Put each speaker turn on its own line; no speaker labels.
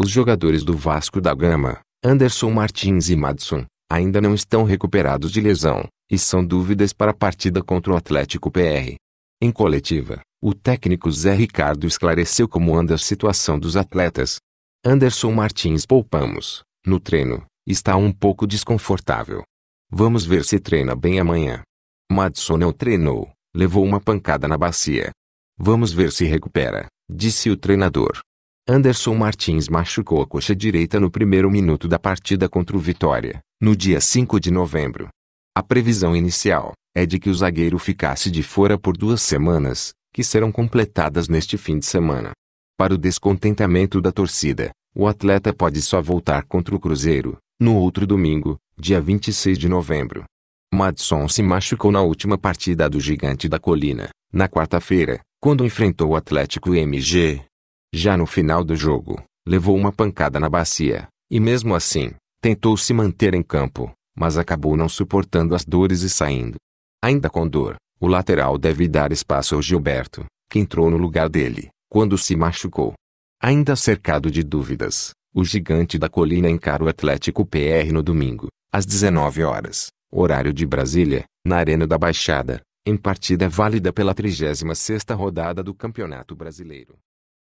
Os jogadores do Vasco da Gama, Anderson Martins e Madison, ainda não estão recuperados de lesão, e são dúvidas para a partida contra o Atlético PR. Em coletiva, o técnico Zé Ricardo esclareceu como anda a situação dos atletas. Anderson Martins poupamos, no treino, está um pouco desconfortável. Vamos ver se treina bem amanhã. Madison não treinou, levou uma pancada na bacia. Vamos ver se recupera, disse o treinador. Anderson Martins machucou a coxa direita no primeiro minuto da partida contra o Vitória, no dia 5 de novembro. A previsão inicial é de que o zagueiro ficasse de fora por duas semanas, que serão completadas neste fim de semana. Para o descontentamento da torcida, o atleta pode só voltar contra o Cruzeiro, no outro domingo, dia 26 de novembro. Madson se machucou na última partida do Gigante da Colina, na quarta-feira, quando enfrentou o Atlético MG. Já no final do jogo, levou uma pancada na bacia, e mesmo assim, tentou se manter em campo, mas acabou não suportando as dores e saindo. Ainda com dor, o lateral deve dar espaço ao Gilberto, que entrou no lugar dele, quando se machucou. Ainda cercado de dúvidas, o gigante da colina encara o Atlético PR no domingo, às 19 horas, horário de Brasília, na Arena da Baixada, em partida válida pela 36ª rodada do Campeonato Brasileiro.